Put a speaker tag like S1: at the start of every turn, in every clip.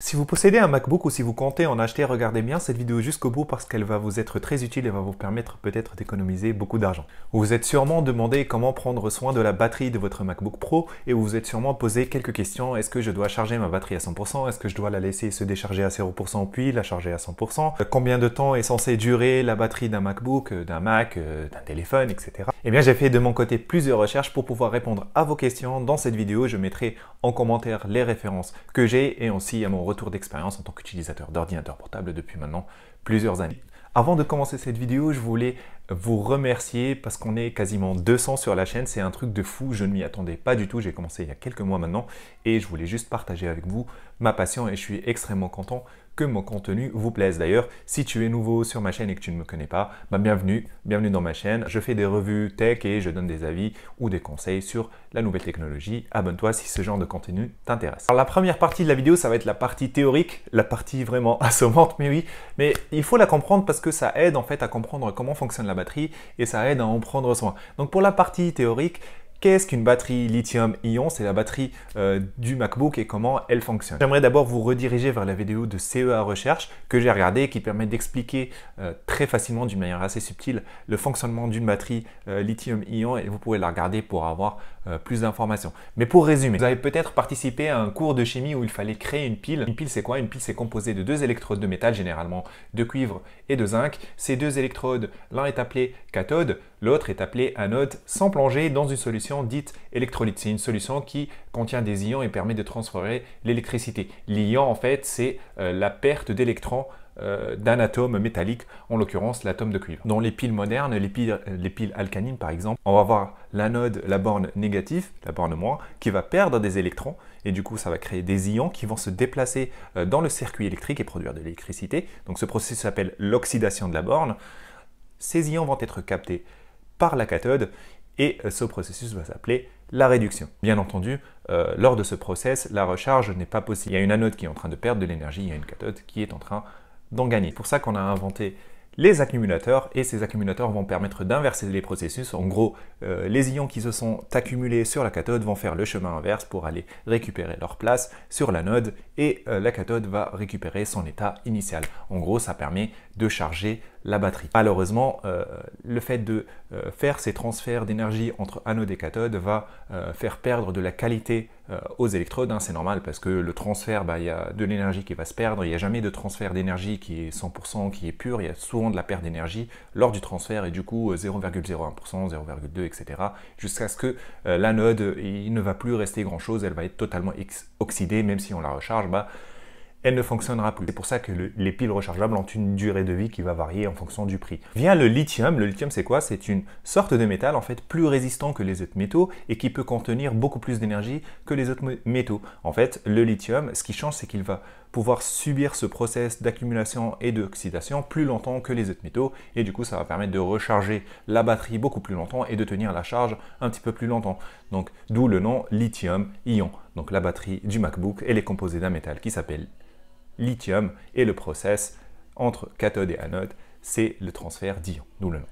S1: Si vous possédez un MacBook ou si vous comptez en acheter, regardez bien cette vidéo jusqu'au bout parce qu'elle va vous être très utile et va vous permettre peut-être d'économiser beaucoup d'argent. Vous vous êtes sûrement demandé comment prendre soin de la batterie de votre MacBook Pro et vous vous êtes sûrement posé quelques questions. Est-ce que je dois charger ma batterie à 100% Est-ce que je dois la laisser se décharger à 0% puis la charger à 100% euh, Combien de temps est censé durer la batterie d'un MacBook, euh, d'un Mac, euh, d'un téléphone, etc. Eh bien j'ai fait de mon côté plusieurs recherches pour pouvoir répondre à vos questions. Dans cette vidéo, je mettrai en commentaire les références que j'ai et aussi à mon retour d'expérience en tant qu'utilisateur d'ordinateur portable depuis maintenant plusieurs années. Avant de commencer cette vidéo, je voulais vous remercier parce qu'on est quasiment 200 sur la chaîne. C'est un truc de fou, je ne m'y attendais pas du tout. J'ai commencé il y a quelques mois maintenant et je voulais juste partager avec vous ma passion et je suis extrêmement content que mon contenu vous plaise. D'ailleurs, si tu es nouveau sur ma chaîne et que tu ne me connais pas, bah, bienvenue, bienvenue dans ma chaîne. Je fais des revues tech et je donne des avis ou des conseils sur la nouvelle technologie. Abonne-toi si ce genre de contenu t'intéresse. Alors la première partie de la vidéo, ça va être la partie théorique, la partie vraiment assommante, mais oui, mais il faut la comprendre parce que ça aide en fait à comprendre comment fonctionne la batterie et ça aide à en prendre soin. Donc pour la partie théorique, Qu'est-ce qu'une batterie lithium-ion C'est la batterie euh, du MacBook et comment elle fonctionne. J'aimerais d'abord vous rediriger vers la vidéo de CEA Recherche que j'ai regardée et qui permet d'expliquer euh, très facilement, d'une manière assez subtile, le fonctionnement d'une batterie euh, lithium-ion et vous pouvez la regarder pour avoir euh, plus d'informations. Mais pour résumer, vous avez peut-être participé à un cours de chimie où il fallait créer une pile. Une pile c'est quoi Une pile c'est composée de deux électrodes de métal, généralement de cuivre et de zinc. Ces deux électrodes, l'un est appelé cathode, l'autre est appelé anode, sans plonger dans une solution dite électrolyte. C'est une solution qui contient des ions et permet de transférer l'électricité. L'ion en fait c'est euh, la perte d'électrons euh, d'un atome métallique, en l'occurrence l'atome de cuivre. Dans les piles modernes, les piles, alcanines par exemple, on va avoir l'anode, la borne négative, la borne moins, qui va perdre des électrons et du coup ça va créer des ions qui vont se déplacer euh, dans le circuit électrique et produire de l'électricité. Donc ce processus s'appelle l'oxydation de la borne. Ces ions vont être captés par la cathode et euh, ce processus va s'appeler la réduction. Bien entendu, lors de ce process, la recharge n'est pas possible. Il y a une anode qui est en train de perdre de l'énergie, il y a une cathode qui est en train d'en gagner. C'est pour ça qu'on a inventé les accumulateurs et ces accumulateurs vont permettre d'inverser les processus. En gros, euh, les ions qui se sont accumulés sur la cathode vont faire le chemin inverse pour aller récupérer leur place sur l'anode et euh, la cathode va récupérer son état initial. En gros, ça permet de charger la batterie. Malheureusement, euh, le fait de faire ces transferts d'énergie entre anode et cathode va faire perdre de la qualité euh, aux électrodes, hein, c'est normal parce que le transfert, bah, il y a de l'énergie qui va se perdre, il n'y a jamais de transfert d'énergie qui est 100%, qui est pur, il y a souvent de la perte d'énergie lors du transfert et du coup 0,01%, 0,2%, etc. jusqu'à ce que euh, l'anode, il ne va plus rester grand-chose, elle va être totalement oxydée, même si on la recharge, bah, elle ne fonctionnera plus. C'est pour ça que les piles rechargeables ont une durée de vie qui va varier en fonction du prix. Vient le lithium. Le lithium, c'est quoi C'est une sorte de métal en fait plus résistant que les autres métaux et qui peut contenir beaucoup plus d'énergie que les autres métaux. En fait, le lithium, ce qui change, c'est qu'il va pouvoir subir ce process d'accumulation et d'oxydation plus longtemps que les autres métaux et du coup ça va permettre de recharger la batterie beaucoup plus longtemps et de tenir la charge un petit peu plus longtemps. Donc d'où le nom lithium ion. Donc la batterie du MacBook elle est composée d'un métal qui s'appelle lithium et le process entre cathode et anode, c'est le transfert d'ions, nous le nom.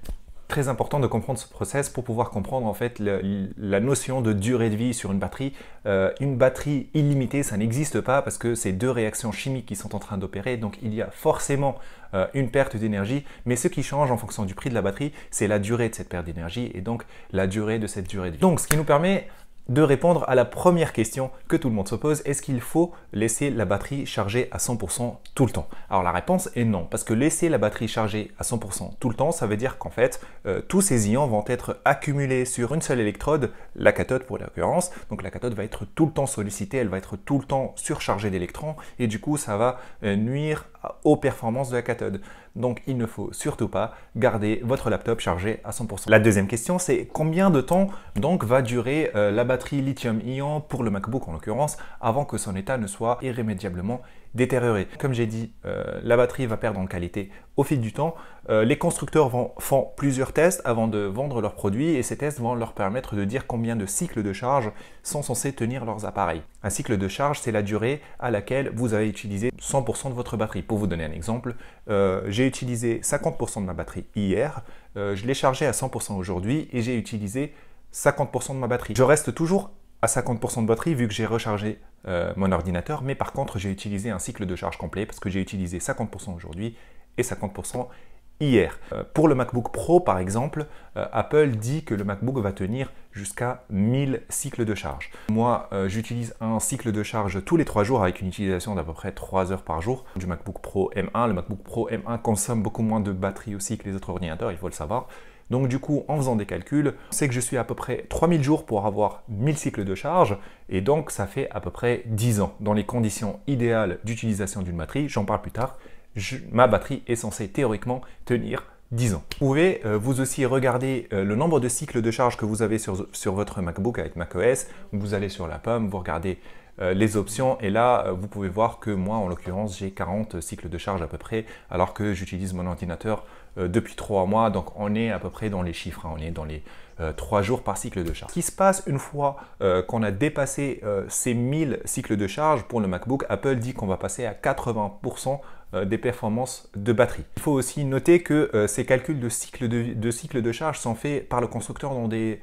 S1: Très important de comprendre ce process pour pouvoir comprendre en fait la notion de durée de vie sur une batterie. Euh, une batterie illimitée, ça n'existe pas parce que c'est deux réactions chimiques qui sont en train d'opérer, donc il y a forcément euh, une perte d'énergie, mais ce qui change en fonction du prix de la batterie, c'est la durée de cette perte d'énergie et donc la durée de cette durée de vie. Donc ce qui nous permet de répondre à la première question que tout le monde se pose, est-ce qu'il faut laisser la batterie chargée à 100% tout le temps Alors la réponse est non, parce que laisser la batterie chargée à 100% tout le temps, ça veut dire qu'en fait, euh, tous ces ions vont être accumulés sur une seule électrode, la cathode pour l'occurrence, donc la cathode va être tout le temps sollicitée, elle va être tout le temps surchargée d'électrons, et du coup ça va euh, nuire aux performances de la cathode. Donc il ne faut surtout pas garder votre laptop chargé à 100%. La deuxième question, c'est combien de temps donc va durer euh, la batterie lithium-ion pour le MacBook en l'occurrence avant que son état ne soit irrémédiablement détériorer. Comme j'ai dit, euh, la batterie va perdre en qualité au fil du temps. Euh, les constructeurs vont, font plusieurs tests avant de vendre leurs produits et ces tests vont leur permettre de dire combien de cycles de charge sont censés tenir leurs appareils. Un cycle de charge, c'est la durée à laquelle vous avez utilisé 100% de votre batterie. Pour vous donner un exemple, euh, j'ai utilisé 50% de ma batterie hier, je l'ai chargée à 100% aujourd'hui et j'ai utilisé 50% de ma batterie. Je reste toujours 50% de batterie vu que j'ai rechargé euh, mon ordinateur, mais par contre j'ai utilisé un cycle de charge complet parce que j'ai utilisé 50% aujourd'hui et 50% hier. Euh, pour le MacBook Pro par exemple, euh, Apple dit que le MacBook va tenir jusqu'à 1000 cycles de charge. Moi j'utilise un cycle de charge tous les trois jours avec une utilisation d'à peu près 3 heures par jour du MacBook Pro M1. Le MacBook Pro M1 consomme beaucoup moins de batterie aussi que les autres ordinateurs, il faut le savoir. Donc du coup, en faisant des calculs, c'est que je suis à peu près 3000 jours pour avoir 1000 cycles de charge, et donc ça fait à peu près 10 ans. Dans les conditions idéales d'utilisation d'une batterie, j'en parle plus tard, ma batterie est censée théoriquement tenir 10 ans. Vous pouvez euh, vous aussi regarder euh, le nombre de cycles de charge que vous avez sur, votre MacBook avec macOS. Vous allez sur la pomme, vous regardez euh, les options et là vous pouvez voir que moi en l'occurrence j'ai 40 cycles de charge à peu près alors que j'utilise mon ordinateur euh, depuis trois mois. Donc on est à peu près dans les chiffres, hein. on est dans les euh, trois jours par cycle de charge. Ce qui se passe une fois euh, qu'on a dépassé ces 1000 cycles de charge pour le MacBook, Apple dit qu'on va passer à 80% des performances de batterie. Il faut aussi noter que ces calculs de cycle de, cycle de, charge sont faits par le constructeur dans des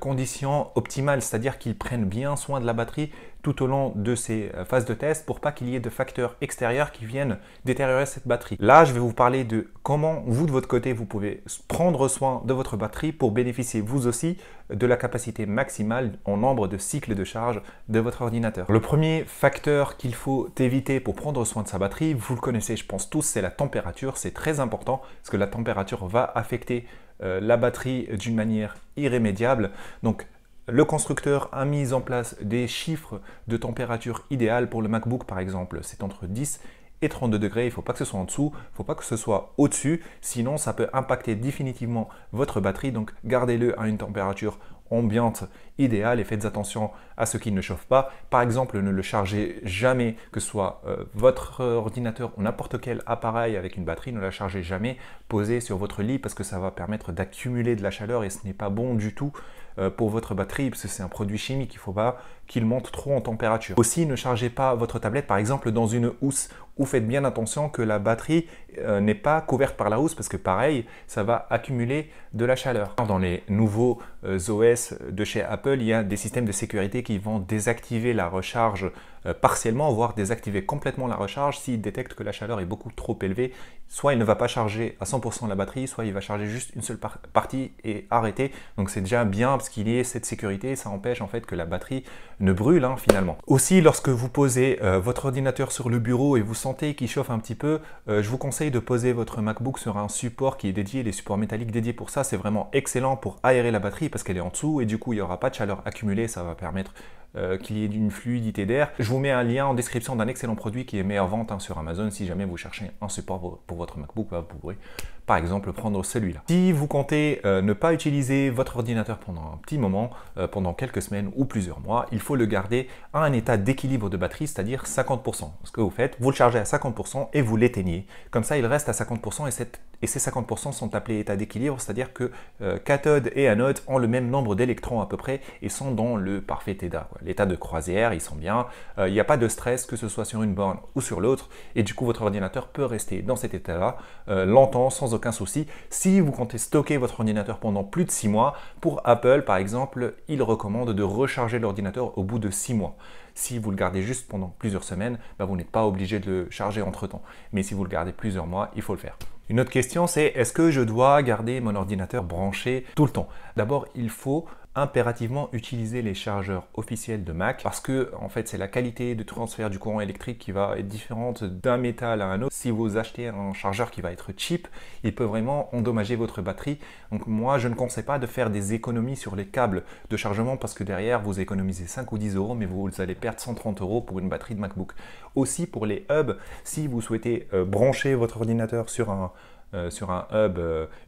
S1: conditions optimales, c'est-à-dire qu'ils prennent bien soin de la batterie tout au long de ces euh, phases de test pour pas qu'il y ait de facteurs extérieurs qui viennent détériorer cette batterie. Là, je vais vous parler de comment vous de votre côté vous pouvez prendre soin de votre batterie pour bénéficier vous aussi de la capacité maximale en nombre de cycles de charge de votre ordinateur. Le premier facteur qu'il faut éviter pour prendre soin de sa batterie, vous le connaissez je pense tous, c'est la température. C'est très important parce que la température va affecter euh, la batterie d'une manière irrémédiable. Donc le constructeur a mis en place des chiffres de température idéale pour le MacBook par exemple. C'est entre 10 et 32 degrés. Il ne faut pas que ce soit en dessous, il ne faut pas que ce soit au-dessus. Sinon, ça peut impacter définitivement votre batterie. Donc, gardez-le à une température ambiante idéale et faites attention à ce qui ne chauffe pas. Par exemple, ne le chargez jamais, que ce soit euh, votre ordinateur ou n'importe quel appareil avec une batterie, ne la chargez jamais posée sur votre lit parce que ça va permettre d'accumuler de la chaleur et ce n'est pas bon du tout euh, pour votre batterie parce que c'est un produit chimique, il faut pas qu'il monte trop en température. Aussi, ne chargez pas votre tablette par exemple dans une housse ou faites bien attention que la batterie euh, n'est pas couverte par la housse parce que pareil, ça va accumuler de la chaleur. Dans les nouveaux OS, de chez Apple, il y a des systèmes de sécurité qui vont désactiver la recharge euh, partiellement, voire désactiver complètement la recharge s'ils détectent que la chaleur est beaucoup trop élevée soit il ne va pas charger à 100% la batterie, soit il va charger juste une seule partie et arrêter. Donc c'est déjà bien parce qu'il y a cette sécurité, ça empêche en fait que la batterie ne brûle hein, finalement. Aussi, lorsque vous posez euh, votre ordinateur sur le bureau et vous sentez qu'il chauffe un petit peu, euh, je vous conseille de poser votre MacBook sur un support qui est dédié, les supports métalliques dédiés pour ça, c'est vraiment excellent pour aérer la batterie parce qu'elle est en dessous et du coup il n'y aura pas de chaleur accumulée, ça va permettre euh, qu'il y ait une fluidité d'air. Je vous mets un lien en description d'un excellent produit qui est meilleur vente hein, sur Amazon. Si jamais vous cherchez un support pour, votre MacBook, bah, vous pourrez par exemple prendre celui-là. Si vous comptez euh, ne pas utiliser votre ordinateur pendant un petit moment, euh, pendant quelques semaines ou plusieurs mois, il faut le garder à un état d'équilibre de batterie, c'est-à-dire 50%. Ce que vous faites, vous le chargez à 50% et vous l'éteignez. Comme ça, il reste à 50% et cette et ces 50% sont appelés état d'équilibre, c'est-à-dire que euh, cathode et anode ont le même nombre d'électrons à peu près et sont dans le parfait état, l'état de croisière, ils sont bien, euh, il n'y a pas de stress que ce soit sur une borne ou sur l'autre, et du coup votre ordinateur peut rester dans cet état-là euh, longtemps sans aucun souci. Si vous comptez stocker votre ordinateur pendant plus de 6 mois, pour Apple par exemple, il recommande de recharger l'ordinateur au bout de 6 mois. Si vous le gardez juste pendant plusieurs semaines, bah, vous n'êtes pas obligé de le charger entre-temps. Mais si vous le gardez plusieurs mois, il faut le faire. Une autre question, c'est est-ce que je dois garder mon ordinateur branché tout le temps D'abord, il faut impérativement utiliser les chargeurs officiels de Mac parce que en fait c'est la qualité de transfert du courant électrique qui va être différente d'un métal à un autre. Si vous achetez un chargeur qui va être cheap, il peut vraiment endommager votre batterie. Donc moi je ne conseille pas de faire des économies sur les câbles de chargement parce que derrière vous économisez 5 ou 10 euros mais vous allez perdre 130 euros pour une batterie de MacBook. Aussi pour les hubs, si vous souhaitez euh, brancher votre ordinateur sur un euh, sur un hub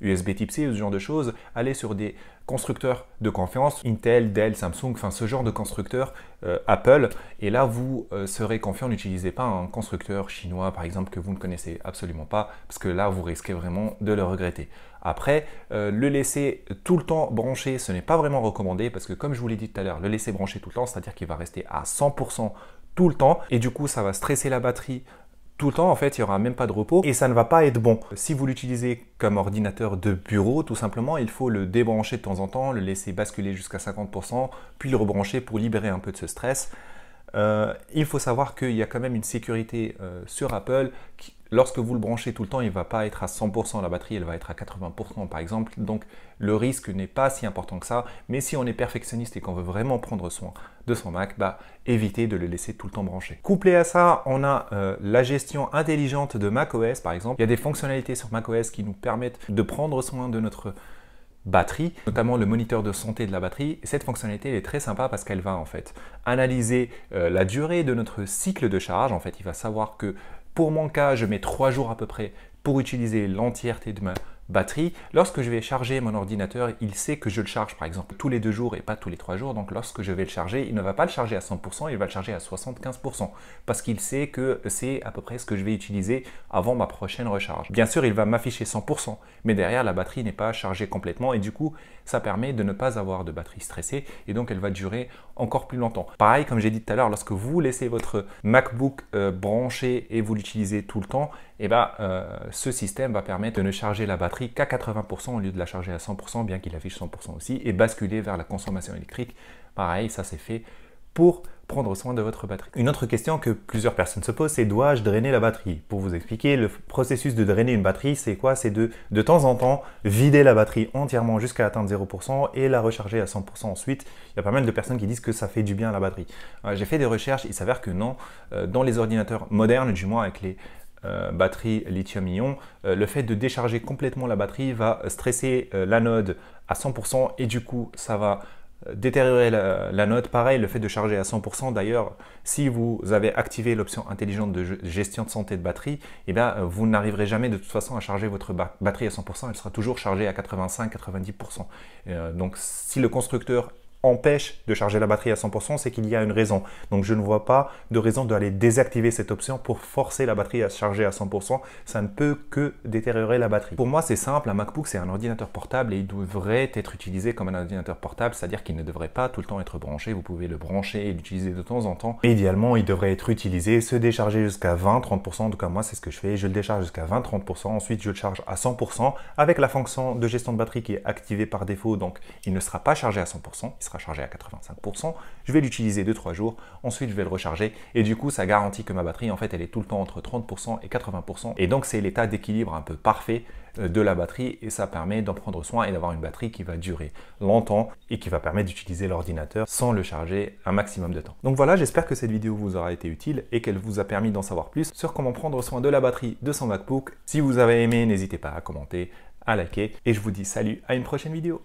S1: USB euh, Type-C, ce genre de choses, allez sur des constructeurs de confiance, Intel, Dell, Samsung, enfin ce genre de constructeurs, euh, Apple, et là vous serez confiant, n'utilisez pas un constructeur chinois par exemple que vous ne connaissez absolument pas, parce que là vous risquez vraiment de le regretter. Après, le laisser tout le temps branché, ce n'est pas vraiment recommandé, parce que comme je vous l'ai dit tout à l'heure, le laisser brancher tout le temps, c'est-à-dire qu'il va rester à 100% tout le temps et du coup ça va stresser la batterie tout le temps, en fait, il n'y aura même pas de repos et ça ne va pas être bon. Si vous l'utilisez comme ordinateur de bureau, tout simplement, il faut le débrancher de temps en temps, le laisser basculer jusqu'à 50%, puis le rebrancher pour libérer un peu de ce stress. Euh, il faut savoir qu'il y a quand même une sécurité euh, sur Apple qui, lorsque vous le branchez tout le temps, il ne va pas être à 100%, la batterie, elle va être à 80% par exemple. Donc le risque n'est pas si important que ça. Mais si on est perfectionniste et qu'on veut vraiment prendre soin de son Mac, bah, évitez de le laisser tout le temps branché. Couplé à ça, on a euh, la gestion intelligente de macOS par exemple. Il y a des fonctionnalités sur macOS qui nous permettent de prendre soin de notre batterie, notamment le moniteur de santé de la batterie. cette fonctionnalité est très sympa parce qu'elle va en fait analyser euh, la durée de notre cycle de charge. En fait, il va savoir que pour mon cas, je mets trois jours à peu près pour utiliser l'entièreté de ma batterie. Lorsque je vais charger mon ordinateur, il sait que je le charge par exemple tous les deux jours et pas tous les trois jours. Donc lorsque je vais le charger, il ne va pas le charger à 100%, il va le charger à 75% parce qu'il sait que c'est à peu près ce que je vais utiliser avant ma prochaine recharge. Bien sûr, il va m'afficher 100%, mais derrière la batterie n'est pas chargée complètement et du coup, ça permet de ne pas avoir de batterie stressée et donc elle va durer encore plus longtemps. Pareil, comme j'ai dit tout à l'heure, lorsque vous laissez votre MacBook euh, branché et vous l'utilisez tout le temps, eh ben, euh, ce système va permettre de ne charger la batterie qu'à 80% au lieu de la charger à 100%, bien qu'il affiche 100% aussi, et basculer vers la consommation électrique. Pareil, ça c'est fait pour prendre soin de votre batterie. Une autre question que plusieurs personnes se posent, c'est dois-je drainer la batterie Pour vous expliquer, le processus de drainer une batterie, c'est quoi C'est de, de temps en temps, vider la batterie entièrement jusqu'à atteindre 0% et la recharger à 100% ensuite. Il y a pas mal de personnes qui disent que ça fait du bien à la batterie. Euh, j'ai fait des recherches, il s'avère que non. Euh, dans les ordinateurs modernes, du moins avec les euh, batterie lithium-ion, euh, le fait de décharger complètement la batterie va stresser euh, l'anode à 100% et du coup ça va détériorer la, note. Pareil, le fait de charger à 100%, d'ailleurs, si vous avez activé l'option intelligente de gestion de santé de batterie, et eh bien, vous n'arriverez jamais de toute façon à charger votre batterie à 100%, elle sera toujours chargée à 85-90%. donc si le constructeur empêche de charger la batterie à 100%, c'est qu'il y a une raison. Donc je ne vois pas de raison d'aller désactiver cette option pour forcer la batterie à se charger à 100%. Ça ne peut que détériorer la batterie. Pour moi, c'est simple. Un MacBook, c'est un ordinateur portable et il devrait être utilisé comme un ordinateur portable, c'est-à-dire qu'il ne devrait pas tout le temps être branché. Vous pouvez le brancher et l'utiliser de temps en temps. idéalement, il devrait être utilisé, se décharger jusqu'à 20-30%. En tout cas, moi, c'est ce que je fais. Je le décharge jusqu'à 20-30%. Ensuite, je le charge à 100% avec la fonction de gestion de batterie qui est activée par défaut. Donc, il ne sera pas chargé à 100%. Il sera chargé à 85%. Je vais l'utiliser 2-3 jours, ensuite je vais le recharger et du coup ça garantit que ma batterie en fait elle est tout le temps entre 30% et 80%. Et donc c'est l'état d'équilibre un peu parfait euh, de la batterie et ça permet d'en prendre soin et d'avoir une batterie qui va durer longtemps et qui va permettre d'utiliser l'ordinateur sans le charger un maximum de temps. Donc voilà, j'espère que cette vidéo vous aura été utile et qu'elle vous a permis d'en savoir plus sur comment prendre soin de la batterie de son MacBook. Si vous avez aimé, n'hésitez pas à commenter, à liker et je vous dis salut à une prochaine vidéo.